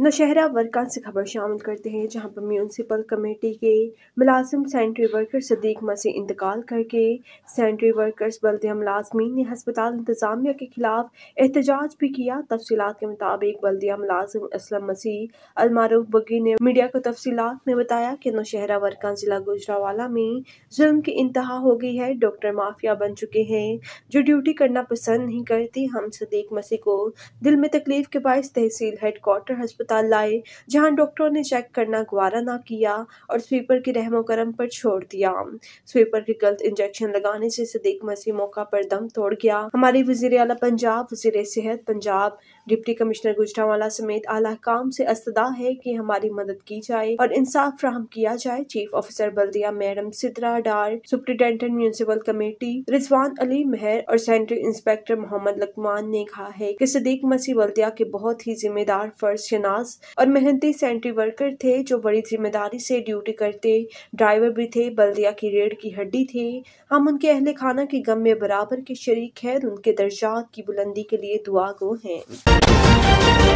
नौशहरा वर्का से खबर शामिल करते हैं जहां पर म्यूनसिपल कमेटी के मुलाजिम सेंट्री वर्कर सदीक मसी इंतकाल करके सेंट्री वर्कर्स बलदिया मुलाजमीन ने हस्पताल इंतजामिया के खिलाफ एहतजाज भी किया तफसीत के मुताबिक बल्दिया मुलाजिम असलम मसीह अलमारूफ बगी ने मीडिया को तफसीत में बताया कि नौशहरा वर्का जिला गुजरावाला में जुल्म की इंतहा हो गई है डॉक्टर माफिया बन चुके हैं जो ड्यूटी करना पसंद नहीं करती हम सदीक मसीह को दिल में तकलीफ के बायस तहसील हेडकोार्टर हस्पता अस्पताल लाए जहां डॉक्टरों ने चेक करना गुवारा ना किया और स्वीपर की रहमो करम पर छोड़ दिया स्वीपर के गलत इंजेक्शन लगाने से सदीक मसीह मौका पर दम तोड़ गया हमारे वजीर अला पंजाब वजीर सेहत पंजाब डिप्टी कमिश्नर गुजरावाला समेत आला काम से अस्तदा है कि हमारी मदद की जाए और इंसाफ फ्राहम किया जाए चीफ ऑफिसर बल्दिया madam Sidra Dar superintendent municipal committee Rizwan Ali Mehar और सेंट्रल इंस्पेक्टर मोहम्मद लकमान ने कहा है कि सदीक मसीह बल्दिया के बहुत ही जिम्मेदार फर्ज शना खास और मेहनती सेंट्री वर्कर थे जो बड़ी जिम्मेदारी से ड्यूटी करते ड्राइवर भी थे बल्दिया की रेड की हड्डी थे हम उनके अहल खाना के गम में बराबर के शरीक खैर उनके दर्जा की बुलंदी के लिए दुआ गो हैं